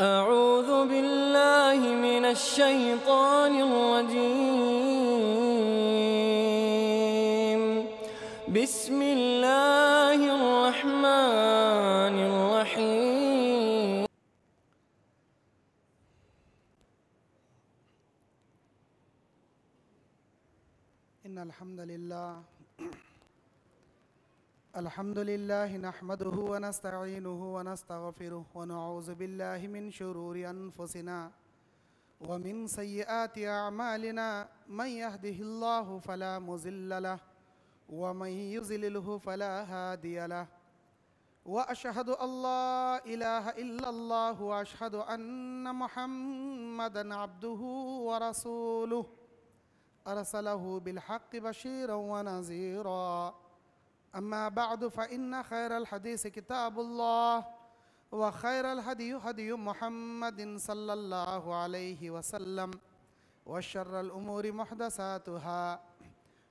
أعوذ بالله من الشيطان الرجيم بسم الله الرحمن الرحيم إن الحمد لله الحمد لله نحمده ونستعينه ونستغفره ونعوذ بالله من شرور أنفسنا ومن سيئات أعمالنا من يهده الله فلا مزل له ومن يزلله فلا هادي له وأشهد أن لا إله إلا الله وأشهد أن محمدا عبده ورسوله أرسله بالحق بشيرا ونذيرا أما بعد فإن خير الحديث كتاب الله وخير الهدي هدي محمد صلى الله عليه وسلم وشر الأمور محدثاتها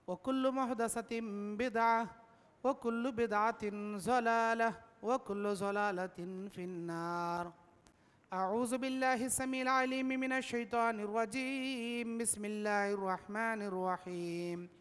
وكل محدثة بدعة وكل بدعة زلالة وكل زلالة في النار أعوذ بالله السميع العليم من الشيطان الرجيم بسم الله الرحمن الرحيم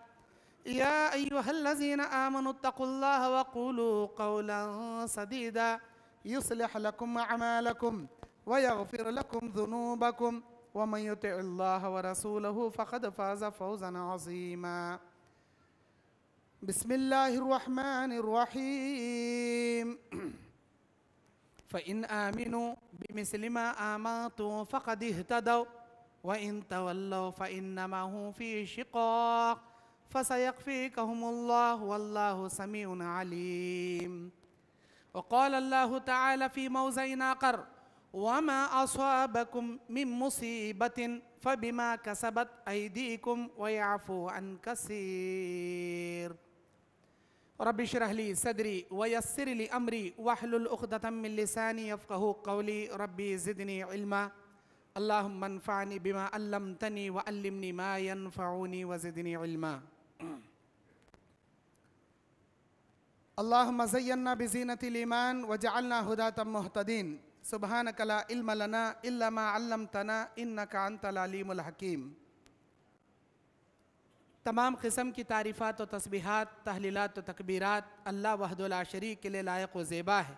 يا أيها الذين آمنوا اتقوا الله وقولوا قولا سديدا يصلح لكم أعمالكم ويغفر لكم ذنوبكم ومن يطع الله ورسوله فقد فاز فوزا عظيما بسم الله الرحمن الرحيم فإن آمنوا بمثل ما آمنتم فقد اهتدوا وإن تولوا فإنما هم في شقاق فسيقفيكهم الله والله سميع عليم وقال الله تعالى في موزع آخر وما أصابكم من مصيبة فبما كسبت أيديكم ويعفو عن كثير رب اشرح لي صدري ويسر لي أمري واحلل عقدة من لساني يفقه قولي ربي زدني علما اللهم انفعني بما علمتني وعلمني ما ينفعني وزدني علما अल्लाह मज़ैना बज़ीनत ईमान वजालना हदातम महतदीन सुबहान कला इल्मलना इल्लम तना इन कान तलालीमलहकीम तमाम किस्म की तारीफ़ात व तस्बीहात तहलीलत व तकबीरत अल्लाह वहदुल्ला शरीक के लिए लायक व ज़ेबा है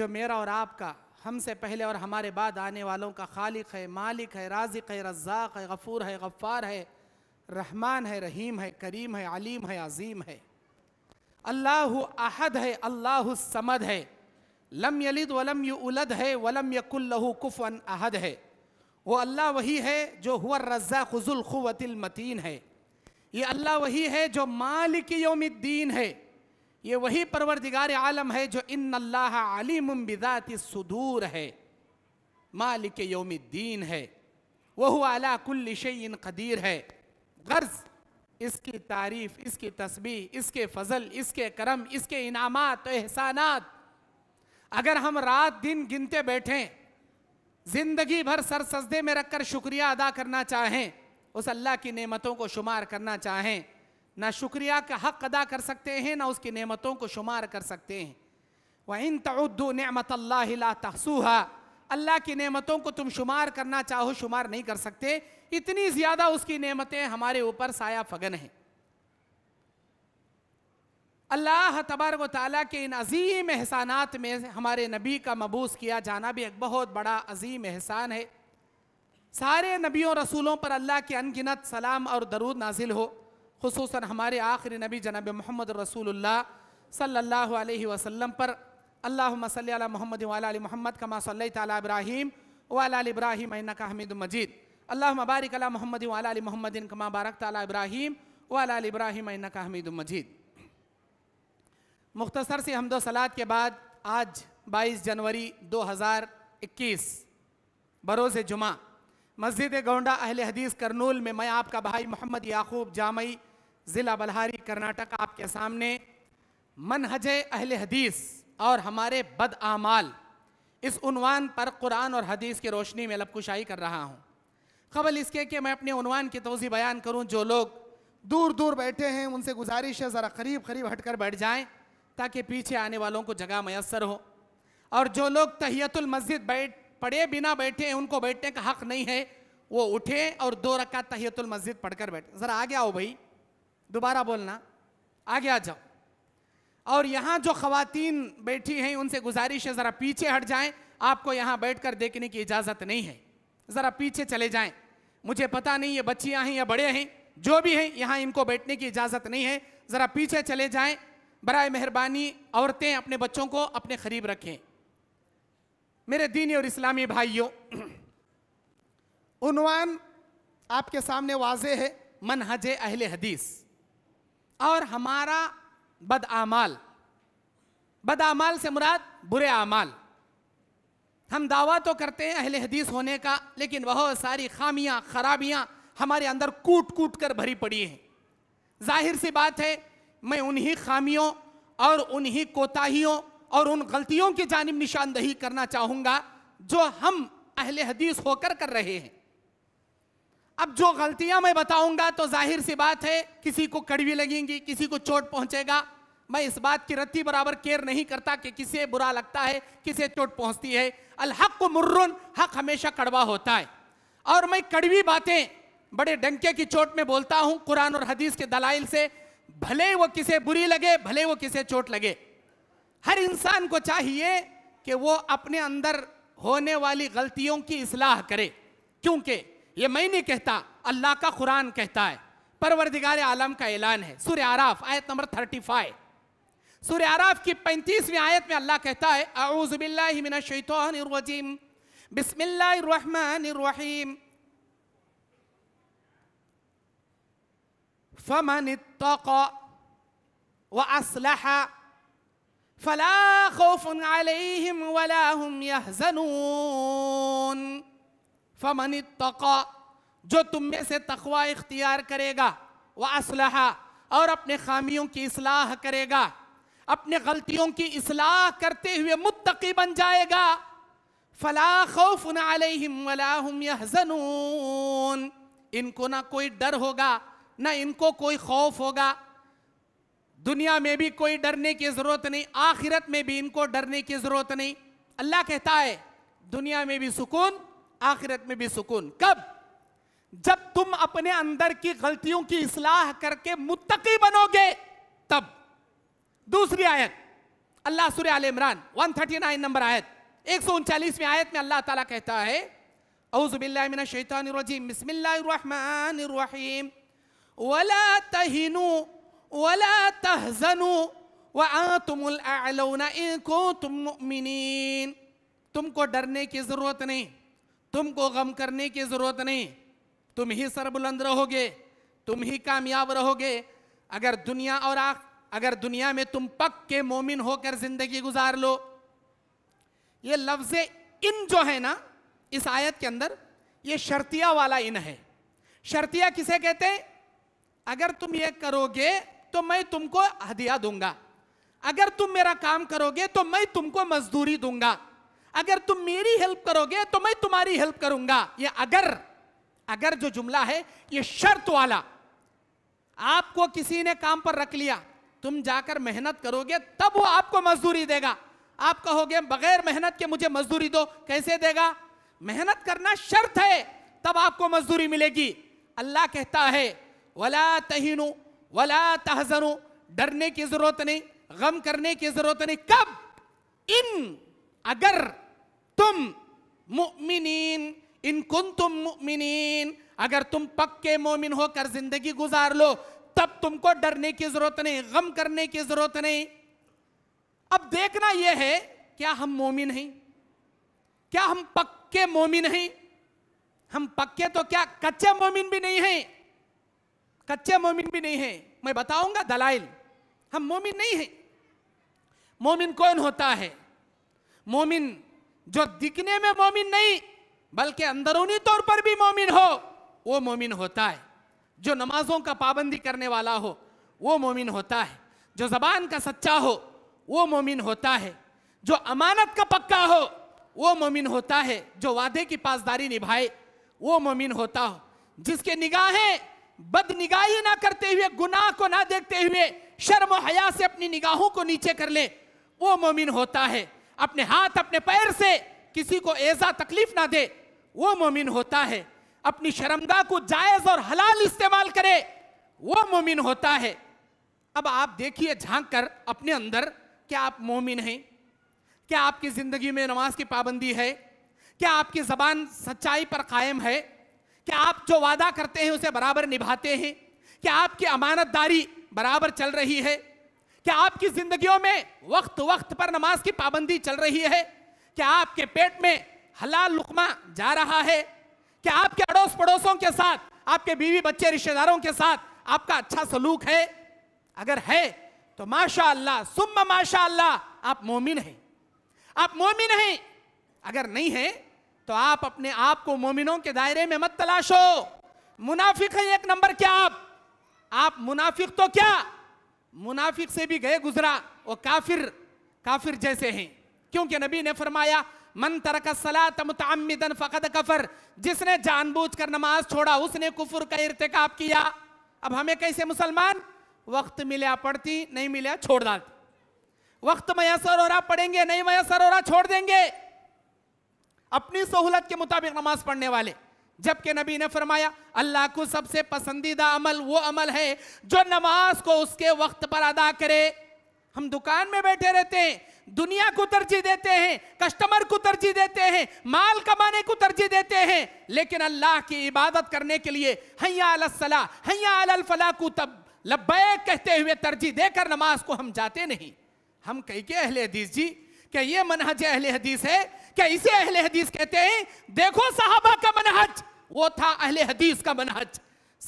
जो मेरा और आपका हमसे पहले और हमारे बाद आने वालों का खालिक है मालिक है राजिक है रज्जाक है गफ़ूर है गफ़ार है رحمان ہے رحیم ہے کریم ہے علیم ہے عظیم ہے اللہ احد ہے اللہ سمد ہے لم یلد ولم یولد ہے ولم یکل لہو کفن احد ہے وہ اللہ وہی ہے جو ہوا رزا خزل خوت المتین ہے یہ اللہ وہی ہے جو مالک یوم الدین ہے یہ وہی پروردگار عالم ہے جو ان اللہ علیم بذات صدور ہے مالک یوم الدین ہے وہو علا کل شئی قدیر ہے गर्ज इसकी तारीफ इसकी तस्बी इसके फजल इसके करम इसके इनामत एहसानात अगर हम रात दिन गिनते बैठे जिंदगी भर सर सजदे में रखकर शुक्रिया अदा करना चाहें उस अल्लाह की नेमतों को शुमार करना चाहें ना शुक्रिया का हक अदा कर सकते हैं ना उसकी नेमतों को शुमार कर सकते हैं वह इन तउद्दू नमत अल्लाह तहसूहा अल्लाह की नेमतों को तुम शुमार करना चाहो शुमार नहीं कर सकते इतनी ज्यादा उसकी नेमतें हमारे ऊपर साया फगन है अल्लाह तबारक ताला के इन अजीम एहसानात में हमारे नबी का मबूस किया जाना भी एक बहुत बड़ा अजीम एहसान है सारे नबियों रसूलों पर अल्लाह के अनगिनत सलाम और दरूद नाजिल हो खूस हमारे आखिरी नबी जनाब मोहम्मद रसूलुल्लाह सल्लल्लाहु अलैहि वसल्लम पर अल्लाह सल मोहम्मद वाल मोहम्मद कमा सल तब्राहिम वाल इब्राहिम का हमीद मजीद अल्लाह मबारक अला मोहम्मद वाली मोहम्मदिन कमा बारक ताला इब्राहिम वाल इब्राहिम का हमीद मजीद मुख्तसर से हमदो सलाद के बाद आज बाईस जनवरी दो हज़ार इक्कीस बरोज़ जुमा मस्जिद गौंडा अहल हदीस करनूल में मैं आपका भाई मोहम्मद याकूब जामई ज़िला बल्हारी कर्नाटक आपके सामने मन हज अहल हदीस और हमारे बद आमाल इस उनवान पर कुरान और हदीस की रोशनी में लबकुशाई कर रहा हूँ कबल इसके कि मैं अपने उनवान की तोज़ी बयान करूँ जो लोग दूर दूर बैठे हैं उनसे गुजारिश है ज़रा करीब करीब हट कर बैठ जाएँ ताकि पीछे आने वालों को जगह मैसर हो और जो लोग तहियतुल मस्जिद बैठ पढ़े बिना बैठे हैं उनको बैठने का हक़ नहीं है वो उठे और दो रखा तहियतुल मस्जिद पढ़कर बैठे ज़रा आगे आओ भाई दोबारा बोलना आगे आ जाओ और यहाँ जो खवतिन बैठी हैं उनसे गुजारिश है ज़रा पीछे हट जाएं आपको यहाँ बैठकर देखने की इजाज़त नहीं है ज़रा पीछे चले जाएं मुझे पता नहीं ये बच्चियां हैं या बड़े हैं जो भी हैं यहाँ इनको बैठने की इजाज़त नहीं है ज़रा पीछे चले जाएं बर मेहरबानी औरतें अपने बच्चों को अपने करीब रखें मेरे दीनी और इस्लामी भाइयों आपके सामने वाज है मन हजे अहल हदीस और हमारा बदआमाल बदआमाल से मुराद बुरे आमाल हम दावा तो करते हैं अहल हदीस होने का लेकिन बहुत सारी खामियां खराबियां हमारे अंदर कूट कूट कर भरी पड़ी हैं जाहिर सी बात है मैं उन्हीं खामियों और उन्हीं कोताहियों और उन गलतियों की जानब निशानदही करना चाहूँगा जो हम अहल हदीस होकर कर रहे हैं अब जो गलतियां मैं बताऊंगा तो जाहिर सी बात है किसी को कड़वी लगेंगी किसी को चोट पहुंचेगा मैं इस बात की रत्ती बराबर केयर नहीं करता कि किसे बुरा लगता है किसे चोट पहुंचती है अलहक को मुर्रन हक हमेशा कड़वा होता है और मैं कड़वी बातें बड़े डंके की चोट में बोलता हूं कुरान और हदीस के दलाइल से भले वो किसे बुरी लगे भले वो किसे चोट लगे हर इंसान को चाहिए कि वो अपने अंदर होने वाली गलतियों की इसलाह करे क्योंकि ये मैं नहीं कहता अल्लाह का कुरान कहता है परवरदिगार आलम का ऐलान है सूर्य आराफ आयत नंबर थर्टी फाइव سورة عراف کی پینتیسویں آیت میں اللہ کہتا ہے اعوذ باللہ من الشیطان الرجیم بسم اللہ الرحمن الرحیم فمن اتقى واصلح فلا خوف عليهم ولا هم يحزنون فمن اتقى جو تم میں سے تقوی اختیار کرے گا واصلح اور اپنے خامیوں کی اصلاح کرے گا अपने गलतियों की इसलाह करते हुए मुत्तकी बन जाएगा फला खौफुन अलैहिम वला हुम यहजनून इनको ना कोई डर होगा ना इनको कोई खौफ होगा दुनिया में भी कोई डरने की ज़रूरत नहीं आखिरत में भी इनको डरने की ज़रूरत नहीं अल्लाह कहता है दुनिया में भी सुकून आखिरत में भी सुकून कब जब तुम अपने अंदर की गलतियों की इसलाह करके मुत्तकी बनोगे तब दूसरी आयत अल्लाह सुर आल इमरान 139 नंबर आयत एक सौ उनचालीसवीं आयत में अल्लाह ताला कहता है औज़बिल्लिमिन शैतानरजीम बिस्मिल्लाम वला तहनु वला तहजनु तुमको डरने की ज़रूरत नहीं तुमको गम करने की ज़रूरत नहीं तुम ही सरबुलंद रहोगे तुम ही कामयाब रहोगे अगर दुनिया और आख अगर दुनिया में तुम पक के मोमिन होकर जिंदगी गुजार लो ये लफ्ज इन जो है ना इस आयत के अंदर ये शर्तिया वाला इन है शर्तिया किसे कहते हैं अगर तुम ये करोगे तो मैं तुमको हदिया दूंगा अगर तुम मेरा काम करोगे तो मैं तुमको मजदूरी दूंगा अगर तुम मेरी हेल्प करोगे तो मैं तुम्हारी हेल्प करूंगा ये अगर अगर जो जुमला है ये शर्त वाला आपको किसी ने काम पर रख लिया तुम जाकर मेहनत करोगे तब वो आपको मजदूरी देगा आप कहोगे बगैर मेहनत के मुझे मजदूरी दो कैसे देगा मेहनत करना शर्त है तब आपको मजदूरी मिलेगी अल्लाह कहता है वला तहिनु वला तहजनु डरने की जरूरत नहीं गम करने की जरूरत नहीं कब इन अगर तुम मुमिनीन इन कुन तुम मुमिनीन अगर तुम पक्के मोमिन होकर जिंदगी गुजार लो तब तुमको डरने की जरूरत नहीं गम करने की जरूरत नहीं अब देखना यह है क्या हम मोमिन हैं क्या हम पक्के मोमिन हैं हम पक्के तो क्या कच्चे मोमिन भी नहीं हैं कच्चे मोमिन भी नहीं हैं मैं बताऊंगा दलाइल हम मोमिन नहीं हैं मोमिन कौन होता है मोमिन जो दिखने में मोमिन नहीं बल्कि अंदरूनी तौर पर भी मोमिन हो वो मोमिन होता है जो नमाजों का पाबंदी करने वाला हो वो मोमिन होता है जो जबान का सच्चा हो वो मोमिन होता है जो अमानत का पक्का हो वो मोमिन होता है जो वादे की पासदारी निभाए वो मोमिन होता हो जिसके निगाहें बदनिगाही ना करते हुए गुनाह को ना देखते हुए शर्म हया से अपनी निगाहों को नीचे कर ले वो मोमिन होता है अपने हाथ अपने पैर से किसी को ऐसा तकलीफ ना दे वो मोमिन होता है अपनी शर्मगा को जायज और हलाल इस्तेमाल करे वो मोमिन होता है अब आप देखिए झांक कर अपने अंदर क्या आप मोमिन हैं क्या आपकी ज़िंदगी में नमाज की पाबंदी है क्या आपकी ज़बान सच्चाई पर कायम है क्या आप जो वादा करते हैं उसे बराबर निभाते हैं क्या आपकी अमानतदारी बराबर चल रही है क्या आपकी जिंदगी में वक्त वक्त पर नमाज की पाबंदी चल रही है क्या आपके पेट में हलाल लुकमा जा रहा है क्या आपके अड़ोस पड़ोसों के साथ आपके बीवी बच्चे रिश्तेदारों के साथ आपका अच्छा सलूक है अगर है तो माशा अल्लाह सुम माशा अल्लाह आप मोमिन हैं आप मोमिन हैं अगर नहीं है तो आप अपने आप को मोमिनों के दायरे में मत तलाशो मुनाफिक है एक नंबर क्या आप आप मुनाफिक तो क्या मुनाफिक से भी गए गुजरा वो काफिर काफिर जैसे हैं क्योंकि नबी ने फरमाया मन तरक सलातमतमदन फ़कद कफर जिसने जानबूझकर नमाज छोड़ा उसने कुफर का इरतकब किया अब हमें कैसे मुसलमान वक्त मिला पढ़ती नहीं मिला छोड़ डालती वक्त मयसर हो रहा पढ़ेंगे नहीं मयसर हो रहा छोड़ देंगे अपनी सहूलत के मुताबिक नमाज पढ़ने वाले जबकि नबी ने फरमाया अल्लाह को सबसे पसंदीदा अमल वो अमल है जो नमाज को उसके वक्त पर अदा करे हम दुकान में बैठे रहते हैं दुनिया को तरजीह देते हैं कस्टमर को तरजीह देते हैं माल कमाने को तरजीह देते हैं लेकिन अल्लाह की इबादत करने के लिए हैया अलसला हैया को तब लब्बैक कहते हुए तरजीह देकर नमाज को हम जाते नहीं हम कही के अहले हदीस जी क्या ये मनहज अहले हदीस है क्या इसे अहले हदीस कहते हैं देखो साहबा का मनहज वो था अहले हदीस का मनहज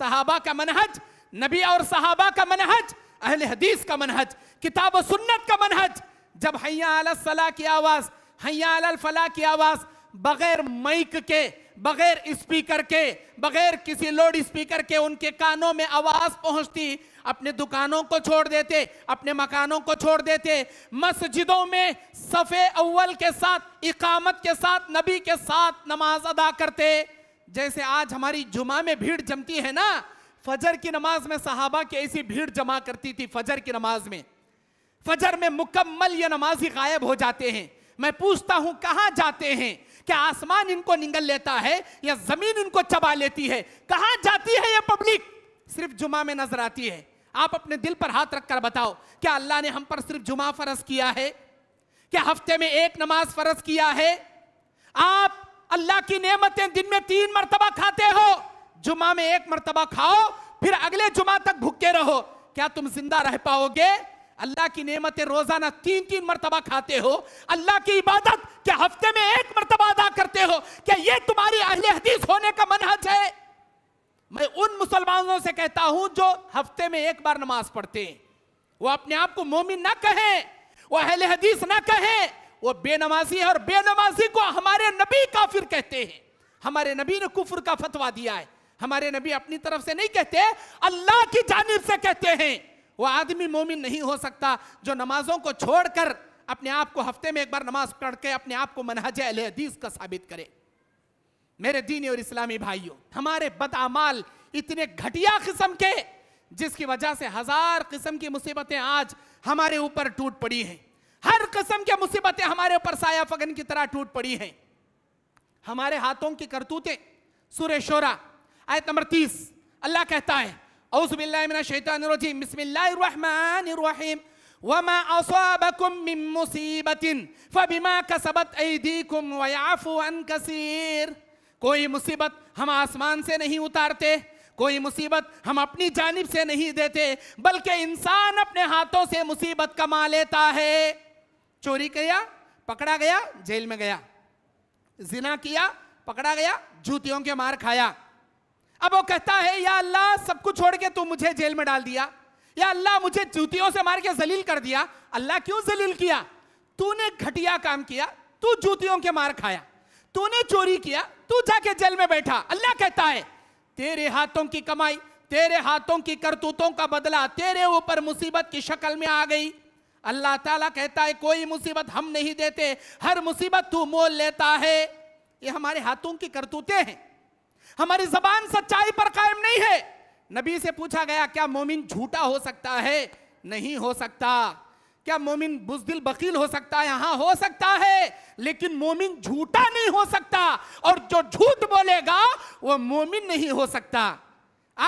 साहबा का मनहज नबी और साहबा का मनहज अहले हदीस का मनहज किताब सुन्नत का मनहज जब हैया अलसला की आवाज हैया फला की आवाज बगैर माइक के बगैर स्पीकर के बगैर किसी लोड स्पीकर के उनके कानों में आवाज पहुंचती अपने दुकानों को छोड़ देते अपने मकानों को छोड़ देते मस्जिदों में सफ़े अव्वल के साथ इकामत के साथ नबी के साथ नमाज अदा करते जैसे आज हमारी जुमा में भीड़ जमती है ना फजर की नमाज में सहाबा की ऐसी भीड़ जमा करती थी फजर की नमाज में फजर में मुकम्मल ये नमाजी गायब हो जाते हैं मैं पूछता हूं कहां जाते हैं क्या आसमान इनको निगल लेता है या जमीन इनको चबा लेती है कहां जाती है ये पब्लिक सिर्फ जुमा में नजर आती है आप अपने दिल पर हाथ रखकर बताओ क्या अल्लाह ने हम पर सिर्फ जुमा फर्ज किया है क्या हफ्ते में एक नमाज फर्ज किया है आप अल्लाह की नेमतें दिन में तीन मरतबा खाते हो जुमा में एक मरतबा खाओ फिर अगले जुमा तक भूखे रहो क्या तुम जिंदा रह पाओगे अल्लाह की नेमतें रोजाना तीन तीन मरतबा खाते हो अल्लाह की इबादत क्या हफ्ते में एक मरतबा अदा करते हो क्या ये तुम्हारी अहले हदीस होने का मनहज है मैं उन मुसलमानों से कहता हूं जो हफ्ते में एक बार नमाज पढ़ते हैं वो अपने आप को मोमिन ना कहें वो अहले हदीस ना कहें वो बेनमाजी है और बेनमाजी को हमारे नबी काफिर कहते हैं हमारे नबी ने कुफर का फतवा दिया है हमारे नबी अपनी तरफ से नहीं कहते अल्लाह की जानिब से कहते हैं वो आदमी मोमिन नहीं हो सकता जो नमाजों को छोड़कर अपने आप को हफ्ते में एक बार नमाज पढ़ के अपने आप को मनहज अलहदीस का साबित करे मेरे दीनी और इस्लामी भाइयों हमारे बदामाल इतने घटिया किस्म के जिसकी वजह से हजार किस्म की मुसीबतें आज हमारे ऊपर टूट पड़ी हैं हर किस्म की मुसीबतें हमारे ऊपर साया फगन की तरह टूट पड़ी हैं हमारे हाथों की करतूतें सुर शोरा आयत नंबर तीस अल्लाह कहता है بالله من الشيطان الرجيم بسم الله الرحمن الرحيم وما أصابكم من مصيبة فبما كسبت أيديكم ويعفو عن كثير कोई मुसीबत हम आसमान से नहीं उतारते कोई मुसीबत हम अपनी जानिब से नहीं देते बल्कि इंसान अपने हाथों से मुसीबत कमा लेता है चोरी किया पकड़ा गया जेल में गया जिना किया पकड़ा गया जूतियों के मार खाया अब वो कहता है या अल्लाह सब कुछ छोड़ के तू मुझे जेल में डाल दिया या अल्लाह मुझे जूतियों से मार के जलील कर दिया अल्लाह क्यों जलील किया तूने घटिया काम किया तू जूतियों के मार खाया तूने चोरी किया तू जाके जेल में बैठा अल्लाह कहता है तेरे हाथों की कमाई तेरे हाथों की करतूतों का बदला तेरे ऊपर मुसीबत की शक्ल में आ गई अल्लाह ताला कहता है कोई मुसीबत हम नहीं देते हर मुसीबत तू मोल लेता है ये हमारे हाथों की करतूतें हैं हमारी जबान सच्चाई पर कायम नहीं है नबी से पूछा गया क्या मोमिन झूठा हो सकता है नहीं हो सकता क्या मोमिन बुजदिल बकील हो सकता है हाँ हो सकता है लेकिन मोमिन झूठा नहीं हो सकता और जो झूठ बोलेगा वो मोमिन नहीं हो सकता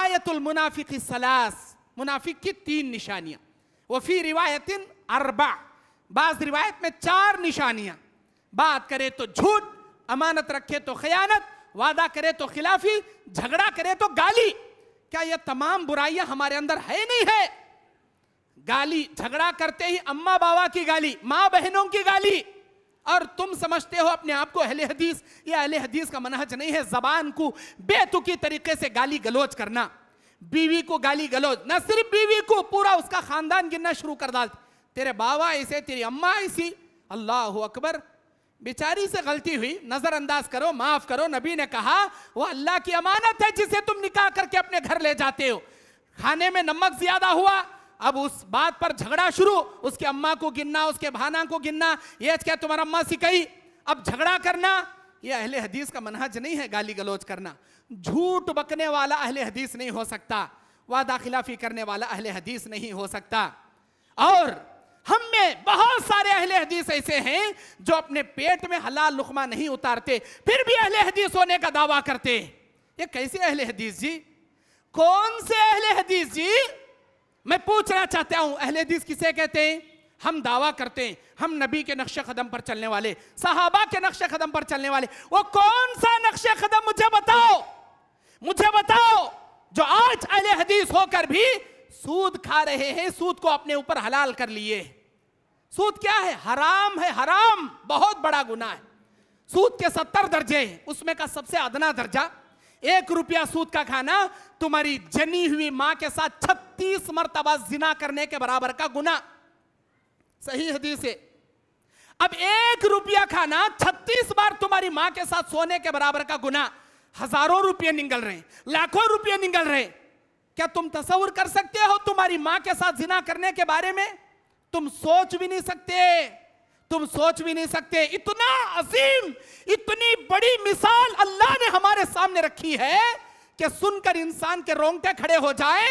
आयतुल मुनाफिक सलास मुनाफिक की तीन निशानियां फी रिवायतिन अरबा बाज रिवायत में चार निशानियां बात करे तो झूठ अमानत रखे तो खयानत वादा करे तो खिलाफी झगड़ा करे तो गाली क्या यह तमाम बुराइयां हमारे अंदर है नहीं है गाली झगड़ा करते ही अम्मा बाबा की गाली मां बहनों की गाली और तुम समझते हो अपने आप को अहले हदीस या अहले हदीस का मनहज नहीं है जबान को बेतुकी तरीके से गाली गलोच करना बीवी को गाली गलोच न सिर्फ बीवी को पूरा उसका खानदान गिनना शुरू कर डालते तेरे बाबा ऐसे तेरी अम्मा ऐसी अल्लाह अकबर बेचारी से गलती हुई नजरअंदाज करो माफ करो नबी ने कहा वो अल्लाह की अमानत है जिसे तुम निकाह करके अपने घर ले जाते हो खाने में नमक ज्यादा हुआ अब उस बात पर झगड़ा शुरू उसके अम्मा को गिनना उसके भाना को गिनना ये क्या तुम्हारा अम्मा सिखाई अब झगड़ा करना ये अहले हदीस का मनहज नहीं है गाली गलोच करना झूठ बकने वाला अहले हदीस नहीं हो सकता वादा खिलाफी करने वाला अहले हदीस नहीं हो सकता और हम में बहुत सारे अहले हदीस ऐसे हैं जो अपने पेट में हलाल लुकमा नहीं उतारते फिर भी अहले हदीस होने का दावा करते ये कैसे अहले हदीस जी कौन से अहले हदीस जी मैं पूछना चाहता हूं अहले हदीस किसे कहते हैं हम दावा करते हैं हम नबी के नक्श कदम पर चलने वाले सहाबा के नक्श कदम पर चलने वाले वो कौन सा नक्श कदम मुझे बताओ मुझे बताओ जो आज अहले हदीस होकर भी सूद खा रहे हैं सूद को अपने ऊपर हलाल कर लिए सूद क्या है हराम है हराम बहुत बड़ा गुना है सूद के सत्तर दर्जे हैं उसमें का सबसे अदना दर्जा एक रुपया सूद का खाना तुम्हारी जनी हुई मां के साथ छत्तीस मरतबा जिना करने के बराबर का गुना सही हदीस है अब एक रुपया खाना छत्तीस बार तुम्हारी मां के साथ सोने के बराबर का गुना हजारों रुपये निकल रहे लाखों रुपये निकल रहे हैं क्या तुम तस्वर कर सकते हो तुम्हारी मां के साथ जिना करने के बारे में तुम सोच भी नहीं सकते तुम सोच भी नहीं सकते इतना अजीम इतनी बड़ी मिसाल अल्लाह ने हमारे सामने रखी है कि सुनकर इंसान के रोंगटे खड़े हो जाए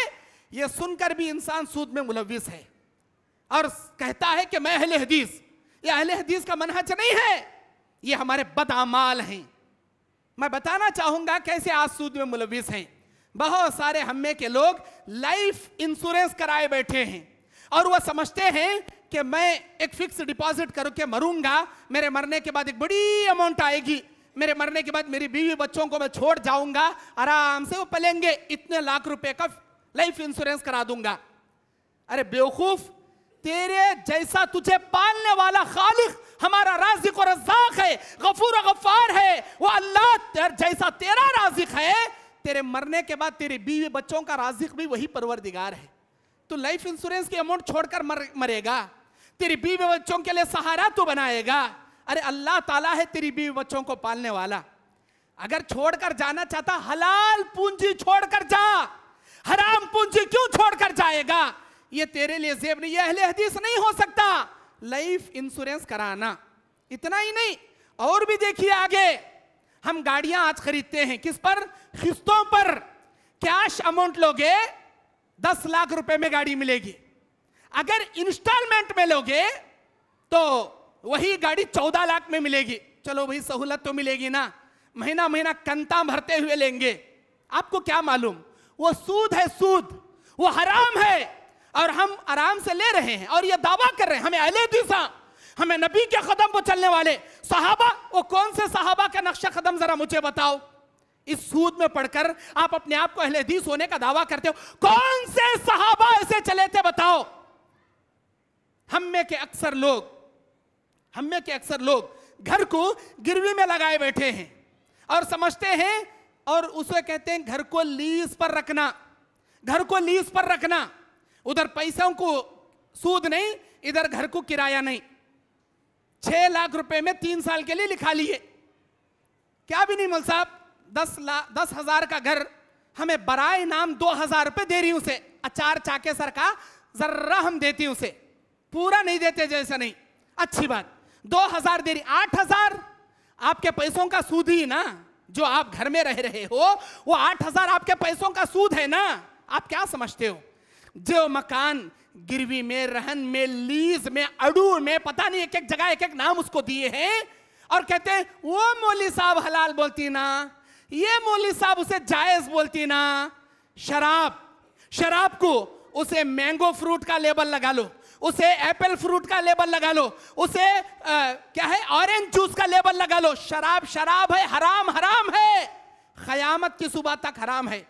यह सुनकर भी इंसान सूद में मुलविस है और कहता है कि मैं अहले हदीस ये अहले हदीस का मनहज नहीं है ये हमारे बदामाल हैं मैं बताना चाहूंगा कैसे आज सूद में मुलविस हैं बहुत सारे हमे के लोग लाइफ इंश्योरेंस कराए बैठे हैं और वह समझते हैं कि मैं एक फिक्स डिपॉजिट करके मरूंगा मेरे मरने के बाद एक बड़ी अमाउंट आएगी मेरे मरने के बाद मेरी बीवी बच्चों को मैं छोड़ जाऊंगा आराम से वो पलेंगे इतने लाख रुपए का लाइफ इंश्योरेंस करा दूंगा अरे बेवकूफ तेरे जैसा तुझे पालने वाला खालिक हमारा राजिक और रजाक है गफूर गफार है वो अल्लाह जैसा तेरा राजिक है तेरे मरने के बाद तेरे बीवी बच्चों का राजिक भी वही परवरदिगार है तो लाइफ इंश्योरेंस की अमाउंट छोड़कर मर, मरेगा तेरी बीवी बच्चों के लिए सहारा तो बनाएगा अरे अल्लाह ताला है तेरी बीवी बच्चों को पालने वाला अगर छोड़कर जाना चाहता हलाल पूंजी छोड़कर जा हराम पूंजी क्यों छोड़कर जाएगा ये तेरे लिए जेब नहीं यह हदीस नहीं हो सकता लाइफ इंश्योरेंस कराना इतना ही नहीं और भी देखिए आगे हम गाड़ियां आज खरीदते हैं किस पर किस्तों पर कैश अमाउंट लोगे दस लाख रुपए में गाड़ी मिलेगी अगर इंस्टॉलमेंट में लोगे तो वही गाड़ी चौदह लाख में मिलेगी चलो भाई सहूलत तो मिलेगी ना महीना महीना कंता भरते हुए लेंगे आपको क्या मालूम वो सूद है सूद वो हराम है और हम आराम से ले रहे हैं और ये दावा कर रहे हैं हमें अले दिशा हमें नबी के कदम पर चलने वाले साहबा वो कौन से साहबा का नक्शा कदम जरा मुझे बताओ इस सूद में पढ़कर आप अपने आप को अहले हदीस होने का दावा करते हो कौन से साहबा ऐसे चले थे बताओ हम में के अक्सर लोग हम में के अक्सर लोग घर को गिरवी में लगाए बैठे हैं और समझते हैं और उसे कहते हैं घर को लीज पर रखना घर को लीज पर रखना उधर पैसों को सूद नहीं इधर घर को किराया नहीं छह लाख रुपए में तीन साल के लिए लिखा लिए क्या भी नहीं मोल साहब दस लाख दस हजार का घर हमें बरा इनाम दो हजार रुपए दे रही उसे अचार चाके सर का जर्रा हम देती उसे पूरा नहीं देते जैसा नहीं अच्छी बात दो हजार दे रही आठ हजार आपके पैसों का सूद ही ना जो आप घर में रह रहे हो वो आठ हजार आपके पैसों का सूद है ना आप क्या समझते हो जो मकान गिरवी में रहन में लीज में अड़ू में पता नहीं एक एक जगह एक एक नाम उसको दिए हैं और कहते हैं वो मौली साहब हलाल बोलती ना ये मौली साहब उसे जायज बोलती ना शराब शराब को उसे मैंगो फ्रूट का लेबल लगा लो उसे एप्पल फ्रूट का लेबल लगा लो उसे आ, क्या है ऑरेंज जूस का लेबल लगा लो शराब शराब है हराम हराम है खयामत की सुबह तक हराम है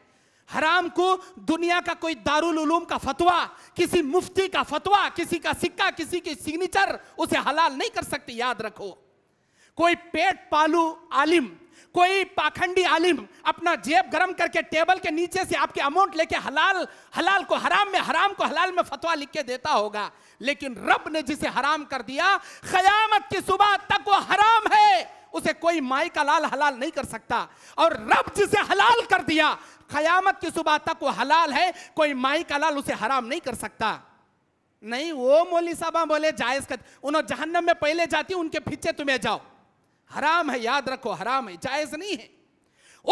हराम को दुनिया का कोई दारुल उलूम का फतवा किसी मुफ्ती का फतवा किसी का सिक्का किसी की सिग्नेचर उसे हलाल नहीं कर सकते याद रखो कोई पेट पालू आलिम कोई पाखंडी आलिम अपना जेब गरम करके टेबल के नीचे से आपके अमाउंट लेके हलाल हलाल को हराम में हराम को हलाल में फतवा लिख के देता होगा लेकिन रब ने जिसे हराम कर दिया खयामत की सुबह तक वो हराम है उसे कोई माई का लाल हलाल नहीं कर सकता और रब जिसे हलाल कर दिया खयामत की सुबह तक वो हलाल है कोई माई का लाल उसे हराम नहीं कर सकता नहीं वो मोली साहबा बोले जायज कर उन्होंने जहन्नम में पहले जाती उनके पीछे तुम्हें जाओ हराम है याद रखो हराम है जायज नहीं है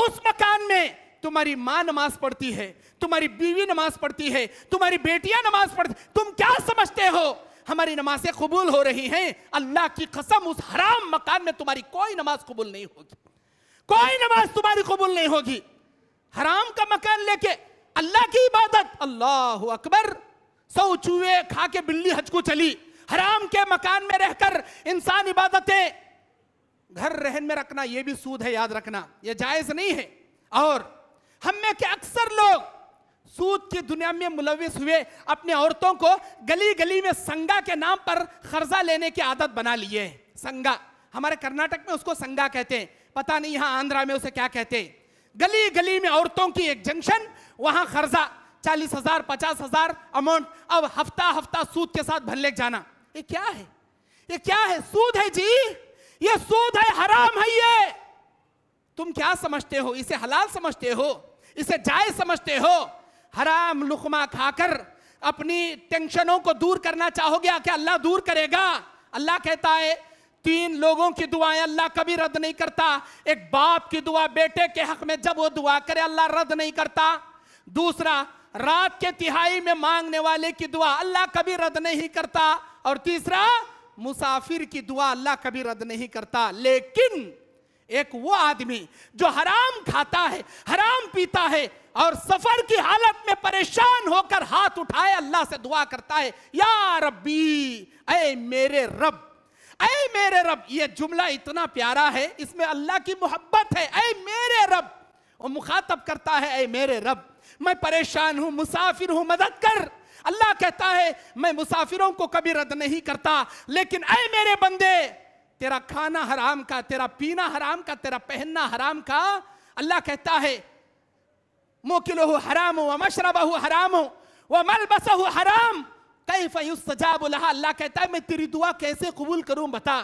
उस मकान में तुम्हारी मां नमाज पढ़ती है तुम्हारी बीवी नमाज पढ़ती है तुम्हारी बेटियां नमाज पढ़ती तुम क्या समझते हो हमारी नमाजें कबूल हो रही हैं अल्लाह की कसम उस हराम मकान में तुम्हारी कोई नमाज कबूल नहीं होगी कोई नमाज तुम्हारी कबूल नहीं होगी हराम का मकान लेके अल्लाह की इबादत अल्लाह अकबर सौ चूहे खा के बिल्ली हज को चली हराम के मकान में रहकर इंसान इबादतें घर रहन में रखना यह भी सूद है याद रखना यह जायज नहीं है और हम में के अक्सर लोग सूद की दुनिया में मुलविस हुए अपने औरतों को गली गली में संगा के नाम पर कर्जा लेने की आदत बना लिए संगा हमारे कर्नाटक में उसको संगा कहते हैं पता नहीं यहाँ आंध्रा में उसे क्या कहते हैं गली गली में औरतों की एक जंक्शन वहां कर्जा चालीस हजार पचास हजार अमाउंट अब हफ्ता हफ्ता सूद के साथ ले जाना ये क्या है ये क्या है सूद है जी ये सूद है हराम है ये तुम क्या समझते हो इसे हलाल समझते हो इसे जायज समझते हो हराम लुकमा खाकर अपनी टेंशनों को दूर करना चाहोगे आके अल्लाह दूर करेगा अल्लाह कहता है तीन लोगों की दुआएं अल्लाह कभी रद्द नहीं करता एक बाप की दुआ बेटे के हक में जब वो दुआ करे अल्लाह रद्द नहीं करता दूसरा रात के तिहाई में मांगने वाले की दुआ अल्लाह कभी रद्द नहीं करता और तीसरा मुसाफिर की दुआ अल्लाह कभी रद्द नहीं करता लेकिन एक वो आदमी जो हराम खाता है हराम पीता है और सफर की हालत में परेशान होकर हाथ उठाए अल्लाह से दुआ करता है या रबी अय मेरे रब अय मेरे रब ये जुमला इतना प्यारा है इसमें अल्लाह की मोहब्बत है अय मेरे रब वो मुखातब करता है अय मेरे रब मैं परेशान हूं मुसाफिर हूं मदद कर अल्लाह कहता है मैं मुसाफिरों को कभी रद्द नहीं करता लेकिन अय मेरे बंदे तेरा खाना हराम का तेरा पीना हराम का तेरा पहनना हराम का अल्लाह कहता है मोकिलो हराम हो व मशरबा हराम हो व मलबसा हराम कई फयूस सजाब अल्लाह कहता है मैं तेरी दुआ कैसे कबूल करूं बता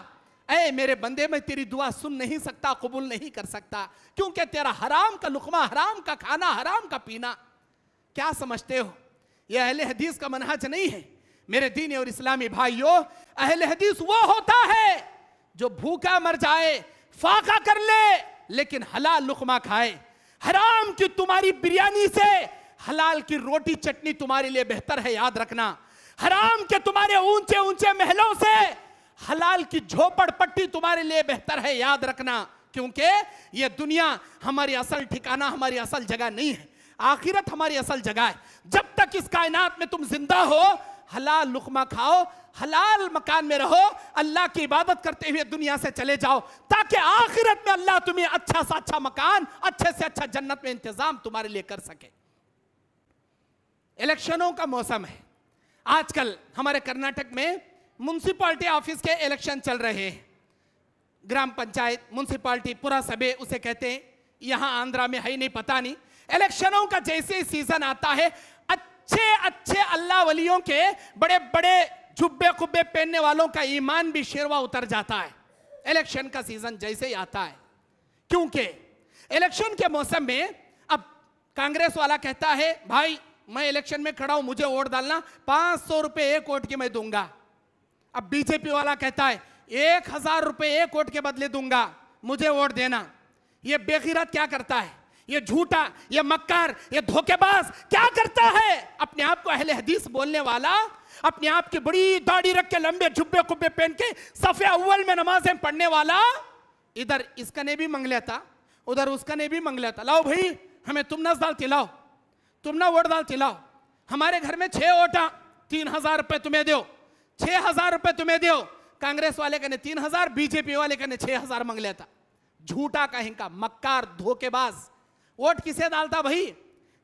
ऐ मेरे बंदे मैं तेरी दुआ सुन नहीं सकता कबूल नहीं कर सकता क्योंकि तेरा हराम का लुकमा हराम का खाना हराम का पीना क्या समझते हो यह अहल हदीस का मनहज नहीं है मेरे दीन और इस्लामी भाइयों अहल हदीस वो होता है जो भूखा मर जाए फाका कर ले लेकिन हलाल लुकमा खाए हराम की तुम्हारी बिरयानी से हलाल की रोटी चटनी तुम्हारे लिए बेहतर है याद रखना हराम के तुम्हारे ऊंचे ऊंचे महलों से हलाल की झोपड़ पट्टी तुम्हारे लिए बेहतर है याद रखना क्योंकि ये दुनिया हमारी असल ठिकाना हमारी असल जगह नहीं है आखिरत हमारी असल जगह है जब तक इस कायनात में तुम जिंदा हो हलाल लुकमा खाओ हलाल मकान में रहो अल्लाह की इबादत करते हुए दुनिया से चले जाओ ताकि आखिरत में अल्लाह तुम्हें अच्छा सा अच्छा मकान अच्छे से अच्छा जन्नत में इंतजाम तुम्हारे लिए कर सके इलेक्शनों का मौसम है आजकल हमारे कर्नाटक में म्यूनसिपालिटी ऑफिस के इलेक्शन चल रहे हैं ग्राम पंचायत म्यूनसिपालिटी पूरा सभी उसे कहते हैं यहां आंध्रा में है ही नहीं पता नहीं इलेक्शनों का जैसे सीजन आता है अच्छे अच्छे अल्लाह वलियों के बड़े बड़े झुब्बे खुब्बे पहनने वालों का ईमान भी शेरवा उतर जाता है इलेक्शन का सीजन जैसे ही आता है क्योंकि इलेक्शन के मौसम में अब कांग्रेस वाला कहता है भाई मैं इलेक्शन में खड़ा हूं मुझे वोट डालना पांच सौ रुपए एक वोट के मैं दूंगा अब बीजेपी वाला कहता है एक हजार रुपए एक वोट के बदले दूंगा मुझे वोट देना यह बेखिरत क्या करता है ये झूठा ये मक्कार ये धोखेबाज क्या करता है अपने आप को अहले हदीस बोलने वाला अपने आप की बड़ी दाढ़ी रख के लंबे झुब्बे कुब्बे पहन के सफ़े अव्वल में नमाजें पढ़ने वाला इधर इसका ने भी मंग लिया था उधर उसका ने भी मंग लिया था लाओ भाई हमें तुम नस दाल तिलाओ तुम ना वोट दाल तिलाओ हमारे घर में छह वोटा तीन हजार रुपये तुम्हें दो छह हजार रुपये तुम्हें दो कांग्रेस वाले कहने तीन हजार बीजेपी वाले कहने छह हजार मंग लिया था झूठा कहेंगे मक्कार धोखेबाज़ वोट किसे डालता भाई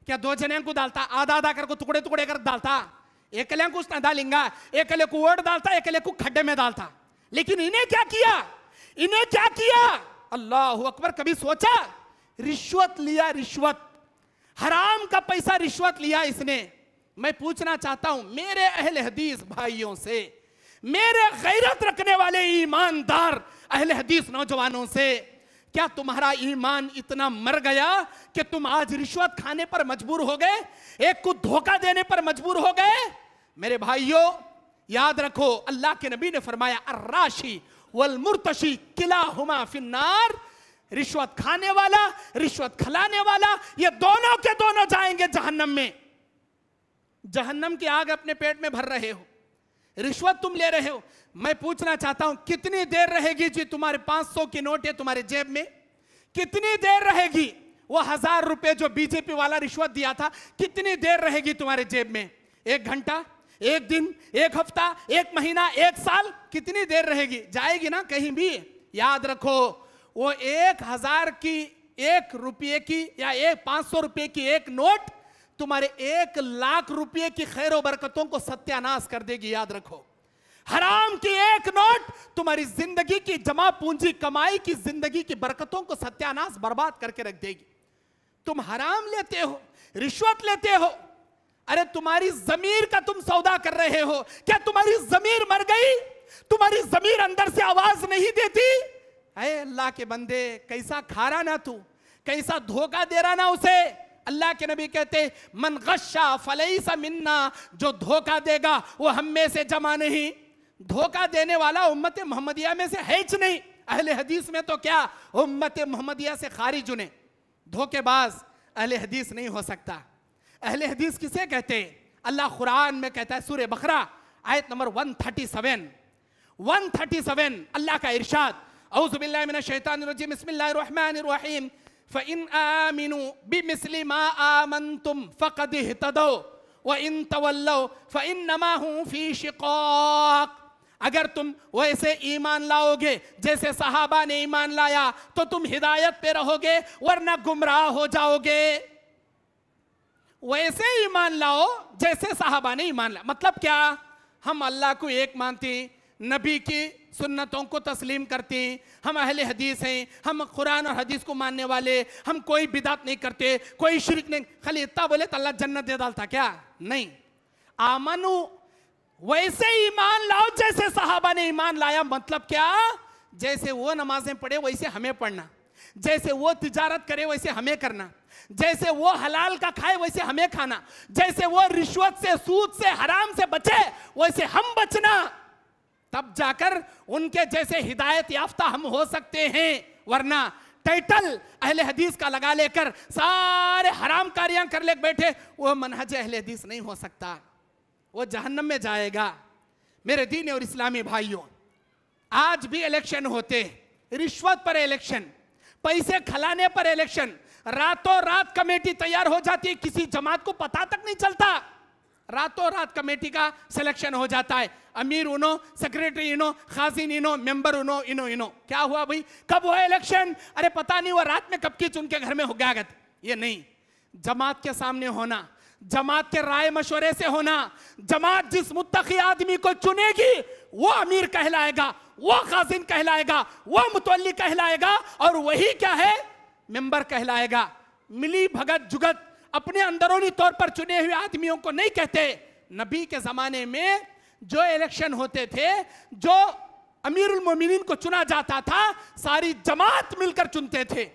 क्या दो जने को डालता आधा आधा करके टुकड़े टुकड़े कर डालता एकले को उसने डालेंगा एकले को वोट डालता एकले को खड्डे में डालता लेकिन इन्हें क्या किया इन्हें क्या किया अल्लाह अकबर कभी सोचा रिश्वत लिया रिश्वत हराम का पैसा रिश्वत लिया इसने मैं पूछना चाहता हूं मेरे अहल हदीस भाइयों से मेरे गैरत रखने वाले ईमानदार अहल हदीस नौजवानों से क्या तुम्हारा ईमान इतना मर गया कि तुम आज रिश्वत खाने पर मजबूर हो गए एक को धोखा देने पर मजबूर हो गए मेरे भाइयों याद रखो अल्लाह के नबी ने फरमाया अर्राशि वल मुर्तशी किला हुमा फिन्नार रिश्वत खाने वाला रिश्वत खिलाने वाला ये दोनों के दोनों जाएंगे जहन्नम में जहन्नम की आग अपने पेट में भर रहे हो रिश्वत तुम ले रहे हो मैं पूछना चाहता हूं कितनी देर रहेगी जी तुम्हारे 500 की नोट है तुम्हारे जेब में कितनी देर रहेगी वो हजार रुपए जो बीजेपी वाला रिश्वत दिया था कितनी देर रहेगी तुम्हारे जेब में एक घंटा एक दिन एक हफ्ता एक महीना एक साल कितनी देर रहेगी जाएगी ना कहीं भी याद रखो वो एक हजार की एक रुपये की या एक पांच सौ रुपये की एक नोट तुम्हारे एक लाख रुपये की खैर बरकतों को सत्यानाश कर देगी याद रखो हराम की एक नोट तुम्हारी जिंदगी की जमा पूंजी कमाई की जिंदगी की बरकतों को सत्यानाश बर्बाद करके रख देगी तुम हराम लेते हो रिश्वत लेते हो अरे तुम्हारी जमीर का तुम सौदा कर रहे हो क्या तुम्हारी जमीर मर गई तुम्हारी जमीर अंदर से आवाज नहीं देती अरे अल्लाह के बंदे कैसा खा रहा ना तू कैसा धोखा दे रहा ना उसे अल्लाह के नबी कहते मन गशा फलई सा मिन्ना जो धोखा देगा वो हम में से जमा नहीं धोखा देने वाला उम्मत मोहम्मदिया में से है ही नहीं अहले हदीस में तो क्या उम्मत मोहम्मदिया से खारिज उन्हें धोखेबाज अहले हदीस नहीं हो सकता अहले हदीस किसे कहते हैं अल्लाह कुरान में कहता है सूर्य बकरा आयत नंबर 137 137 अल्लाह का इरशाद औज़ुबिल्लाहिमिनशैतानिर्रजीम बिस्मिल्लाहिर्रहमानिर्रहीम फ़इन आमिनु बिमिस्लि मा आमनतुम फ़क़द व इन फ़ी शिक़ाक़ अगर तुम वैसे ईमान लाओगे जैसे सहाबा ने ईमान लाया तो तुम हिदायत पे रहोगे वरना गुमराह हो जाओगे वैसे ईमान लाओ जैसे साहबा ने ईमान लाया मतलब क्या हम अल्लाह को एक मानते नबी की सुन्नतों को तस्लीम करते हैं हम अहल हदीस हैं हम कुरान और हदीस को मानने वाले हम कोई बिदात नहीं करते कोई शिरक नहीं खाली इतना बोले तो अल्लाह जन्नत दे डालता क्या नहीं आमनु वैसे ईमान लाओ जैसे साहबा ने ईमान लाया मतलब क्या जैसे वो नमाजें पढ़े वैसे हमें पढ़ना जैसे वो तिजारत करे वैसे हमें करना जैसे वो हलाल का खाए वैसे हमें खाना जैसे वो रिश्वत से सूद से हराम से बचे वैसे हम बचना तब जाकर उनके जैसे हिदायत याफ्ता हम हो सकते हैं वरना टाइटल अहले हदीस का लगा लेकर सारे हराम कारियां कर ले बैठे वो मनहज अहले हदीस नहीं हो सकता वो जहन्नम में जाएगा मेरे दीन और इस्लामी भाइयों आज भी इलेक्शन होते रिश्वत पर इलेक्शन पैसे खलाने पर इलेक्शन रातों रात कमेटी तैयार हो जाती है किसी जमात को पता तक नहीं चलता रातों रात कमेटी का सिलेक्शन हो जाता है अमीर उनो सेक्रेटरी इनो खासिन इनो मेंबर उनो इनो इनो क्या हुआ भाई कब हुआ इलेक्शन अरे पता नहीं हुआ रात में कब की चुन के घर में हो गया ये नहीं जमात के सामने होना जमात के राय मशवरे से होना जमात जिस मुतकी आदमी को चुनेगी वो अमीर कहलाएगा वो खाजिन कहलाएगा वो मुतवली कहलाएगा और वही क्या है मेंबर कहलाएगा मिली भगत जुगत अपने अंदरूनी तौर पर चुने हुए आदमियों को नहीं कहते नबी के ज़माने में जो इलेक्शन होते थे जो अमीरुल उलमिन को चुना जाता था सारी जमात मिलकर चुनते थे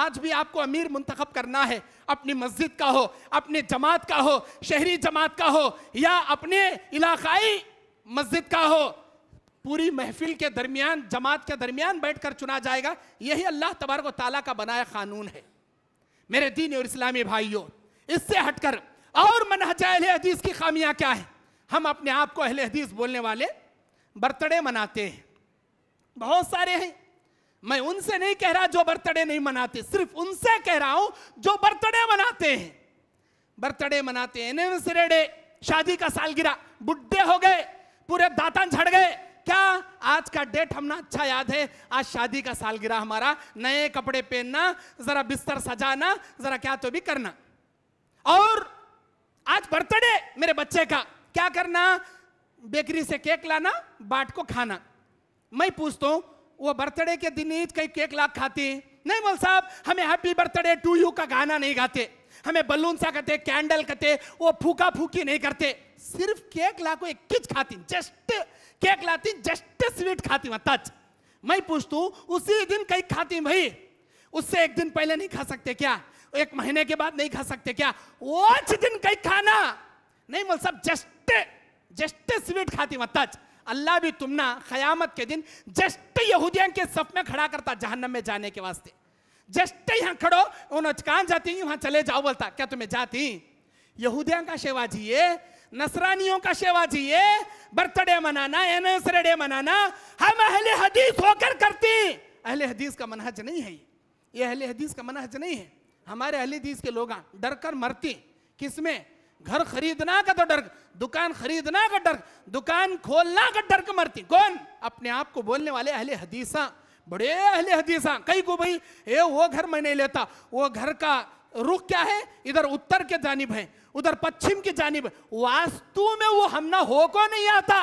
आज भी आपको अमीर मुंतखब करना है अपनी मस्जिद का हो अपने जमात का हो शहरी जमात का हो या अपने इलाकाई मस्जिद का हो पूरी महफिल के दरमियान जमात के दरमियान बैठकर चुना जाएगा यही अल्लाह तबारक ताला का बनाया कानून है मेरे दीन और इस्लामी भाइयों इससे हटकर और मनहज अहल हदीस की खामियां क्या है हम अपने आप को अहले हदीस बोलने वाले बर्थडे मनाते हैं बहुत सारे हैं मैं उनसे नहीं कह रहा जो बर्थडे नहीं मनाते सिर्फ उनसे कह रहा हूं जो बर्थडे मनाते हैं बर्थडे मनाते हैं एनिवर्सरी डे शादी का सालगिरह बुढ़े हो गए पूरे दातन झड़ गए क्या आज का डेट हमने अच्छा याद है आज शादी का सालगिरह हमारा नए कपड़े पहनना जरा बिस्तर सजाना जरा क्या तो भी करना और आज बर्थडे मेरे बच्चे का क्या करना बेकरी से केक लाना बाट को खाना मैं पूछता हूं वो बर्थडे के दिन ही कई केक लाख खाते हैं नहीं मोल साहब हमें हैप्पी बर्थडे टू यू का गाना नहीं गाते हमें बलून सा कहते कैंडल कहते वो फूका फूकी नहीं करते सिर्फ केक लाको एक किच खाती जस्ट केक लाती जस्ट स्वीट खाती हूँ टच मैं पूछतू उसी दिन कई खाती भाई उससे एक दिन पहले नहीं खा सकते क्या एक महीने के बाद नहीं खा सकते क्या वो दिन कई खाना नहीं मोल साहब जस्ट जस्ट स्वीट खाती हूँ टच अल्लाह भी तुमना ख़यामत के दिन जस्ट यहूदियों के सफ में खड़ा करता जहन्नम में जाने के वास्ते जस्ट यहां खड़ो उन्होंने कहाँ जाती वहां चले जाओ बोलता क्या तुम्हें जाती यहूदियों का सेवा जिए नसरानियों का सेवा जिए बर्थडे मनाना एनिवर्सरी डे मनाना हम अहले हदीस होकर करती अहले हदीस का मनहज नहीं है ये अहले हदीस का मनहज नहीं है हमारे अहले हदीस के लोग डर कर मरती किसमें घर खरीदना का तो डर दुकान खरीदना का डर दुकान खोलना का डर मरती कौन अपने आप को बोलने वाले अहले हदीसा बड़े अहले हदीसा कई को भाई ये वो घर मैं नहीं लेता वो घर का रुख क्या है इधर उत्तर के जानिब है उधर पश्चिम की जानिब वास्तु में वो हमना हो को नहीं आता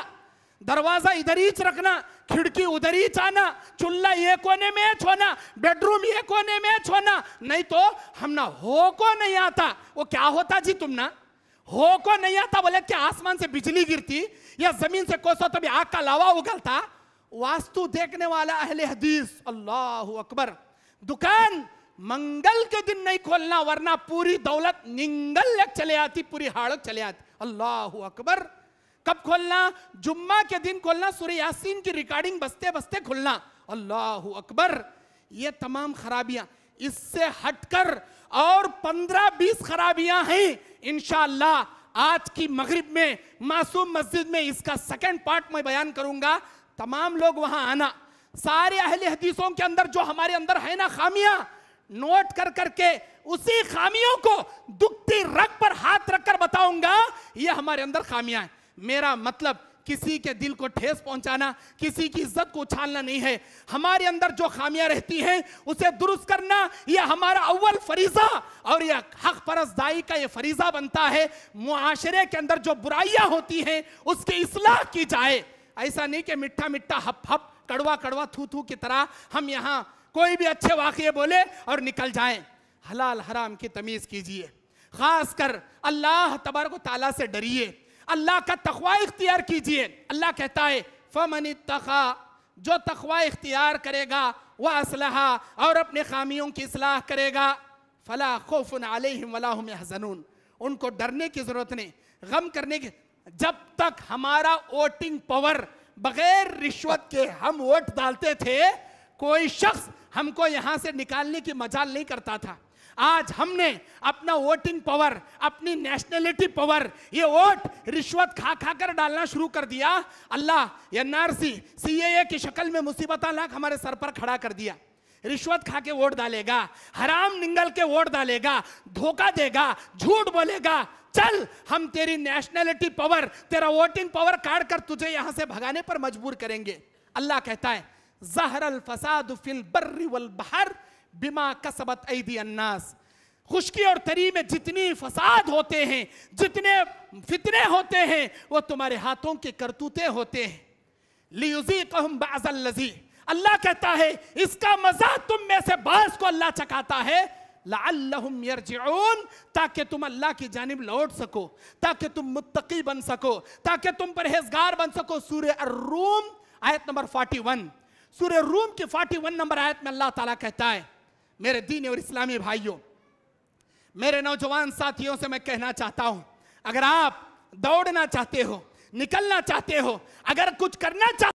दरवाजा इधर ही रखना खिड़की उधर ही चाना चूल्हा ये कोने में छोना बेडरूम ये कोने में छोना नहीं तो हमना हो को नहीं आता वो क्या होता जी तुम ना हो को नहीं आता बोले क्या आसमान से बिजली गिरती या जमीन से कोसो तभी तो आग का लावा उगलता वास्तु देखने वाला अहले हदीस अल्लाह अकबर दुकान मंगल के दिन नहीं खोलना वरना पूरी दौलत निंगल लग चले आती पूरी हाड़क चले आती अल्लाह अकबर कब खोलना जुम्मा के दिन खोलना सूर्य यासीन की रिकॉर्डिंग बसते बसते खुलना अल्लाह अकबर ये तमाम खराबियां इससे हटकर और पंद्रह बीस खराबियां हैं इनशाला आज की मगरिब में मासूम मस्जिद में इसका सेकेंड पार्ट में बयान करूंगा तमाम लोग वहां आना सारे अहले हदीसों के अंदर जो हमारे अंदर है ना खामियां नोट कर करके उसी खामियों को दुखती रख पर हाथ रखकर बताऊंगा ये हमारे अंदर खामियां हैं मेरा मतलब किसी के दिल को ठेस पहुंचाना किसी की इज्जत को उछालना नहीं है हमारे अंदर जो खामियां रहती हैं उसे दुरुस्त करना यह हमारा अव्वल फरीजा और यह हक परसदाई का यह फरीजा बनता है मुआशरे के अंदर जो बुराइयां होती हैं उसकी इसलाह की जाए ऐसा नहीं कि मिठा मिठा हप हप कड़वा कड़वा थू थू की तरह हम यहाँ कोई भी अच्छे वाक्य बोले और निकल जाए हलाल हराम की तमीज़ कीजिए खास कर अल्लाह तबारक ताला से डरिए अल्लाह का तखवा इख्तियार कीजिए अल्लाह कहता है फमन तखा जो तखवा इख्तियार करेगा वह असलहा और अपने खामियों की असलाह करेगा फला खोफन आलम हजनून उनको डरने की ज़रूरत नहीं गम करने की जब तक हमारा वोटिंग पावर बगैर रिश्वत के हम वोट डालते थे कोई शख्स हमको यहाँ से निकालने की मजाल नहीं करता था आज हमने अपना वोटिंग पावर अपनी नेशनलिटी पावर ये वोट रिश्वत खा खा कर डालना शुरू कर दिया अल्लाह एनआरसी सीएए की शक्ल में मुसीबत लाख हमारे सर पर खड़ा कर दिया रिश्वत खा के वोट डालेगा हराम निंगल के वोट डालेगा धोखा देगा झूठ बोलेगा चल हम तेरी नेशनलिटी पावर तेरा वोटिंग पावर काट कर तुझे यहां से भगाने पर मजबूर करेंगे अल्लाह कहता है जहर अल फसाद फिल बर्री वल बहर बिमा कसबत ऐदी अन्नास खुशकी और तरी में जितनी फसाद होते हैं जितने फितने होते हैं वो तुम्हारे हाथों के करतूते होते हैं लियुजी कहम बाजल लजी अल्लाह कहता है इसका मजा तुम में से बास को अल्लाह चकाता है ताकि तुम अल्लाह की जानब लौट सको ताकि तुम मुत्तकी बन सको ताकि तुम परहेजगार बन सको सूर्य अर्रूम आयत नंबर 41 सूर्य रूम की 41 नंबर आयत में अल्लाह ताला कहता है मेरे दीनी और इस्लामी भाइयों मेरे नौजवान साथियों से मैं कहना चाहता हूं अगर आप दौड़ना चाहते हो निकलना चाहते हो अगर कुछ करना चाहते